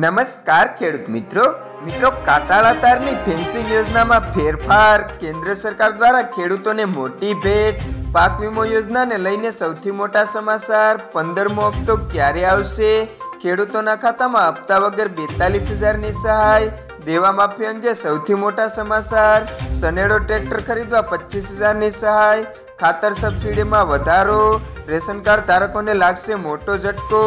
નમસ્કાર ખેડૂત મિત્રો મિત્રો કાટાળા તારની ફેન્સિંગ યોજનામાં ફેરફાર કેન્દ્ર સરકાર દ્વારા ખેડૂતોને મોટી ભેટ પાક વીમો યોજનાને લઈને સૌથી મોટા સમાચાર પંદરમો હપ્તો ક્યારે આવશે ખેડૂતોના ખાતામાં હપ્તા વગર બેતાલીસ હજારની સહાય દેવા માફી અંગે સૌથી મોટા સમાચાર સનેડો ટ્રેક્ટર ખરીદવા પચીસ હજારની સહાય ખાતર સબસિડીમાં વધારો રેશન કાર્ડ ધારકોને લાગશે મોટો ઝટકો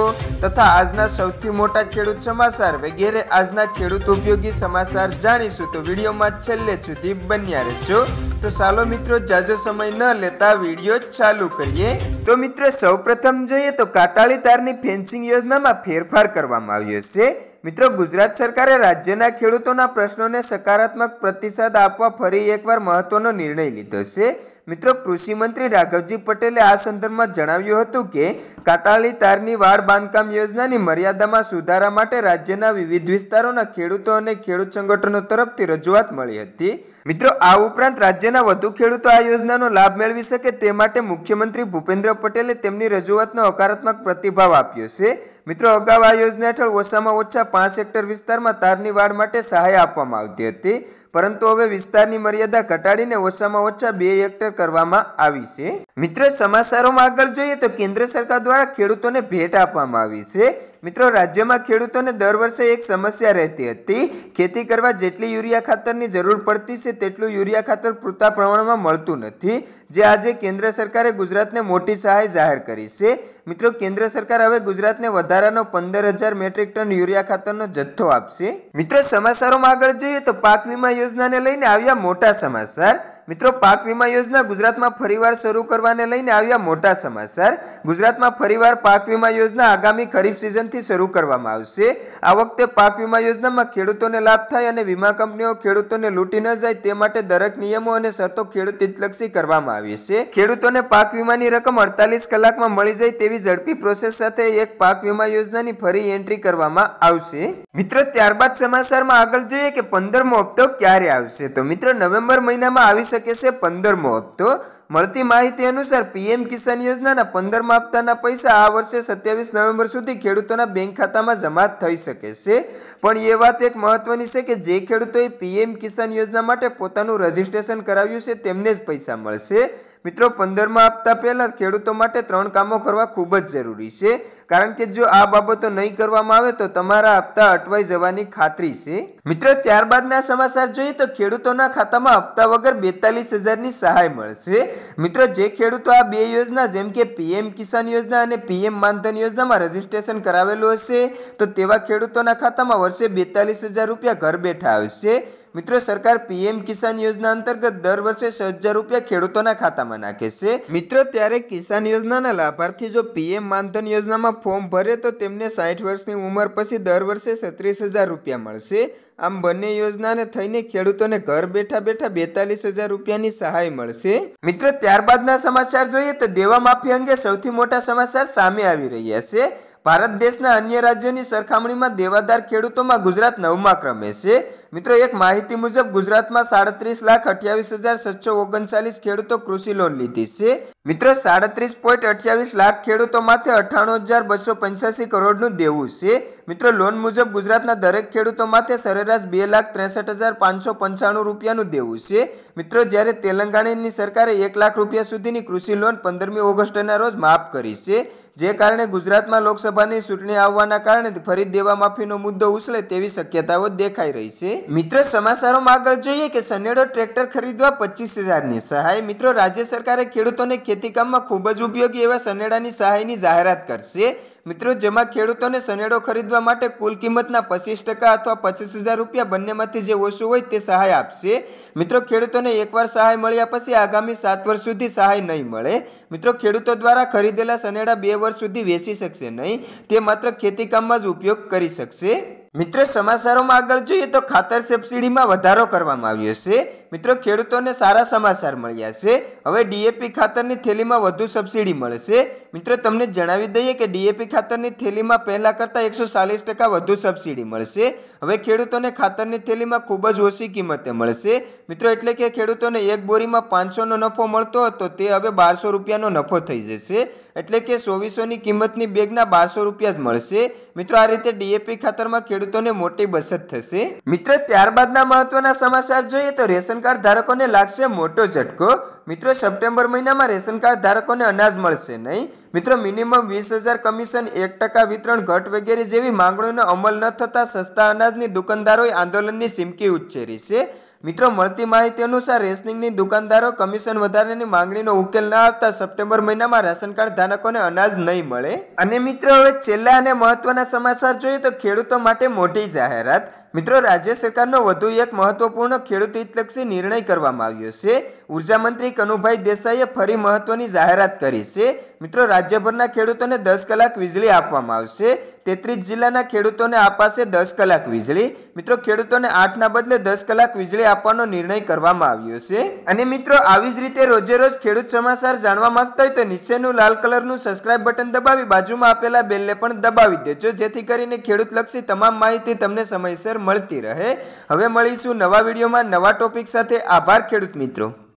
તથા આજના સૌથી મોટા ખેડૂત સમાચાર વગેરે આજના ખેડૂત ઉપયોગી સમાચાર જાણીશું તો વિડીયોમાં છેલ્લે સુધી બન્યા રહેજો તો ચાલો મિત્રો જાજો સમય ન લેતા વિડીયો ચાલુ કરીએ તો મિત્રો સૌપ્રથમ જોઈએ તો કાટાળી તારની ફેન્સિંગ યોજનામાં ફેરફાર કરવામાં આવ્યો છે મિત્રો ગુજરાત સરકારે રાજ્યના ખેડૂતોના પ્રશ્નોને સકારાત્મક પ્રતિસાદ આપવા ફરી એકવાર મહત્વનો નિર્ણય લીધો છે મિત્રો કૃષિમંત્રી રાઘવજી પટેલે આ સંદર્ભમાં જણાવ્યું હતું કે કાટાળી તારની વાડ બાંધકામ યોજનાની મર્યાદામાં સુધારા માટે રાજ્યના વિવિધ વિસ્તારોના ખેડૂતો અને ખેડૂત સંગઠનો તરફથી રજૂઆત મળી હતી મિત્રો આ ઉપરાંત રાજ્યના વધુ ખેડૂતો આ યોજનાનો લાભ મેળવી શકે તે માટે મુખ્યમંત્રી ભૂપેન્દ્ર પટેલે તેમની રજૂઆતનો હકારાત્મક પ્રતિભાવ આપ્યો છે મિત્રો અગાઉ આ યોજના હેઠળ ઓછામાં ઓછા પાંચ હેક્ટર વિસ્તારમાં તારની વાડ માટે સહાય આપવામાં આવતી હતી પરંતુ હવે વિસ્તારની મર્યાદા ઘટાડીને ઓછામાં ઓછા બે હેક્ટર કરવામાં આવી છે મિત્રો સમાચારોમાં આગળ જોઈએ તો કેન્દ્ર સરકાર દ્વારા ખેડૂતોને ભેટ આપવામાં આવી છે મિત્રો રાજ્યમાં ખેડૂતોને દર વર્ષે એક સમસ્યા રહેતી હતી ખેતી કરવા જેટલી યુરિયા ખાતરની જરૂર પડતી છે તેટલું યુરિયા ખાતર પૂરતા પ્રમાણમાં મળતું નથી જે આજે કેન્દ્ર સરકારે ગુજરાતને મોટી સહાય જાહેર કરી છે મિત્રો કેન્દ્ર સરકાર હવે ગુજરાતને વધારાનો પંદર હજાર મેટ્રિક ટન યુરિયા ખાતરનો જથ્થો આપશે મિત્રો સમાચારોમાં આગળ જોઈએ તો પાક વીમા યોજનાને લઈને આવ્યા મોટા સમાચાર મિત્રો પાક વીમા યોજના ગુજરાતમાં ફરીવાર શરૂ કરવાને લઈને આવ્યા મોટા સમાચાર ગુજરાતમાં ફરીવાર પાક વીમા યોજના આગામી ખરીફ સિઝનથી શરૂ કરવામાં આવશે આ વખતે પાક વીમા યોજનામાં ખેડૂતોને લાભ થાય અને વીમા કંપનીઓ ખેડૂતોને લૂંટી ન જાય તે માટે દરેક નિયમો અને શરતો ખેડૂત હિતલક્ષી કરવામાં આવી છે ખેડૂતોને પાક વીમાની રકમ અડતાલીસ કલાકમાં મળી જાય તેવી ઝડપી પ્રોસેસ સાથે એક પાક વીમા યોજનાની ફરી એન્ટ્રી કરવામાં આવશે મિત્રો ત્યારબાદ સમાચારમાં આગળ જોઈએ કે પંદરમો હપ્તો ક્યારે આવશે તો મિત્રો નવેમ્બર મહિનામાં આવી શકે છે પંદરમો હપ્તો મળતી માહિતી અનુસાર પીએમ કિસાન યોજનાના પંદરમા હપ્તાના પૈસા આ વર્ષે સત્યાવીસ નવેમ્બર સુધી ખેડૂતોના બેંક ખાતામાં જમા થઈ શકે છે પણ એ વાત એક મહત્વની છે કે જે ખેડૂતોએ પીએમ કિસાન યોજના માટે પોતાનું રજિસ્ટ્રેશન કરાવ્યું છે તેમને જ પૈસા મળશે મિત્રો પંદરમાં હપ્તા પહેલાં ખેડૂતો માટે ત્રણ કામો કરવા ખૂબ જ જરૂરી છે કારણ કે જો આ બાબતો નહીં કરવામાં આવે તો તમારા હપ્તા અટવાઈ જવાની ખાતરી છે મિત્રો ત્યારબાદના સમાચાર જોઈએ તો ખેડૂતોના ખાતામાં હપ્તા વગર બેતાલીસ હજારની સહાય મળશે મિત્રો જે ખેડૂતો આ બે યોજના જેમ કે પીએમ કિસાન યોજના અને પીએમ માનધન યોજનામાં રજીસ્ટ્રેશન કરાવેલું હશે તો તેવા ખેડૂતોના ખાતામાં વર્ષે બેતાલીસ હજાર રૂપિયા ઘર બેઠા આવશે મિત્રો સરકાર પીએમ કિસાન યોજના અંતર્ગત દર વર્ષે છ હજાર રૂપિયા ખેડૂતોના ખાતામાં નાખે છે મિત્રો ત્યારે કિસાન યોજનાના લાભાર્થી જો પીએમ માનધન યોજનામાં ફોર્મ ભરે તો તેમને સાઠ વર્ષની ઉંમર પછી દર વર્ષે છત્રીસ હજાર રૂપિયા મળશે આમ બંને યોજનાને થઈને ખેડૂતોને ઘર બેઠા બેઠા બેતાલીસ હજાર રૂપિયાની સહાય મળશે મિત્રો ત્યારબાદના સમાચાર જોઈએ તો દેવા માફી અંગે સૌથી મોટા સમાચાર સામે આવી રહ્યા છે ભારત દેશના અન્ય રાજ્યોની સરખામણીમાં દેવાદાર ખેડૂતોમાં ગુજરાત નવમા ક્રમે છે મિત્રો એક માહિતી મુજબ ગુજરાતમાં સાડત્રીસ લાખ અઠ્યાવીસ હજાર સાતસો ઓગણચાલીસ ખેડૂતો કૃષિ લોન લીધી છે મિત્રો સાડત્રીસ પોઈન્ટ અઠ્યાવીસ લાખ ખેડૂતો માથે અઠ્ઠાણું હજાર બસો પંચ્યાસી કરોડનું દેવું છે મિત્રો લોન મુજબ ગુજરાતના દરેક ખેડૂતો માથે સરેરાશ બે લાખ ત્રેસઠ હજાર પાંચસો પંચાણું રૂપિયાનું દેવું છે મિત્રો જ્યારે તેલંગાણાની સરકારે એક લાખ રૂપિયા સુધીની કૃષિ લોન પંદરમી ઓગસ્ટના રોજ માફ કરી છે જે કારણે ગુજરાતમાં લોકસભાની ચૂંટણી આવવાના કારણે ફરી દેવા માફીનો મુદ્દો ઉછળે તેવી શક્યતાઓ દેખાઈ રહી છે મિત્રો સમાચારોમાં આગળ જોઈએ કે સનેડો ટ્રેક્ટર ખરીદવા પચીસ હજારની સહાય મિત્રો રાજ્ય સરકારે ખેડૂતોને ખેતીકામમાં ખૂબ જ ઉપયોગી એવા સનેડાની સહાયની જાહેરાત કરશે મિત્રો જેમાં ખેડૂતોને શનેડો ખરીદવા માટે કુલ કિંમતના પચીસ ટકા અથવા પચીસ હજાર રૂપિયા બંનેમાંથી જે ઓછું હોય તે સહાય આપશે મિત્રો ખેડૂતોને એકવાર સહાય મળ્યા પછી આગામી સાત વર્ષ સુધી સહાય નહીં મળે મિત્રો ખેડૂતો દ્વારા ખરીદેલા શનેડા બે વર્ષ સુધી વેચી શકશે નહીં તે માત્ર ખેતીકામમાં જ ઉપયોગ કરી શકશે મિત્રો સમાચારોમાં આગળ જોઈએ તો ખાતર સબસિડીમાં વધારો કરવામાં આવ્યો છે મિત્રો ખેડૂતોને સારા સમાચાર મળ્યા છે હવે ડીએપી ખાતરની થેલીમાં વધુ સબસિડી મળશે મિત્રો તમને જણાવી દઈએ કે ડીએપી ખાતરની થેલીમાં પહેલાં કરતાં એકસો ચાલીસ ટકા વધુ સબસિડી મળશે હવે ખેડૂતોને ખાતરની થેલીમાં ખૂબ જ ઓછી કિંમતે મળશે મિત્રો એટલે કે ખેડૂતોને એક બોરીમાં પાંચસોનો નફો મળતો હતો તે હવે બારસો રૂપિયાનો નફો થઈ જશે એટલે કે ચોવીસોની કિંમતની બેગના બારસો રૂપિયા જ મળશે મિત્રો આ રીતે ડીએપી ખાતરમાં ખેડૂત ખેડૂતોને મોટી બચત થશે મિત્રો ત્યારબાદના મહત્વના સમાચાર જોઈએ તો રેશન કાર્ડ ધારકોને લાગશે મોટો ઝટકો મિત્રો સપ્ટેમ્બર મહિનામાં રેશન કાર્ડ ધારકોને અનાજ મળશે નહીં મિત્રો મિનિમમ વીસ હજાર કમિશન એક ટકા વિતરણ ઘટ વગેરે જેવી માંગણીનો અમલ ન થતા સસ્તા અનાજની દુકાનદારોએ આંદોલનની સિમકી ઉચ્ચેરી છે મિત્રો મળતી માહિતી અનુસાર રેશનિંગની દુકાનદારો કમિશન વધારાની માંગણીનો ઉકેલ ન આવતા સપ્ટેમ્બર મહિનામાં રેશન કાર્ડ ધારકોને અનાજ નહીં મળે અને મિત્રો હવે છેલ્લા અને મહત્વના સમાચાર જોઈએ તો ખેડૂતો માટે મોટી જાહેરાત મિત્રો રાજ્ય સરકારનો વધુ એક મહત્વપૂર્ણ ખેડૂત હિતલક્ષી નિર્ણય કરવામાં આવ્યો છે ઉર્જા મંત્રી કનુભાઈ દેસાઈએ ફરી મહત્વની જાહેરાત કરી છે મિત્રો રાજ્યભરના ખેડૂતોને દસ કલાક વીજળી આપવામાં આવશે તેત્રીસ જિલ્લાના ખેડૂતોને અપાશે દસ કલાક વીજળી મિત્રો ખેડૂતોને આઠના બદલે દસ કલાક વીજળી આપવાનો નિર્ણય કરવામાં આવ્યો છે અને મિત્રો આવી જ રીતે રોજે રોજ ખેડૂત સમાચાર જાણવા માંગતા હોય તો નીચેનું લાલ કલરનું સબસ્ક્રાઇબ બટન દબાવી બાજુમાં આપેલા બેલને પણ દબાવી દેજો જેથી કરીને ખેડૂતલક્ષી તમામ માહિતી તમને સમયસર મળતી રહે હવે મળીશું નવા વિડીયોમાં નવા ટોપિક સાથે આભાર ખેડૂત મિત્રો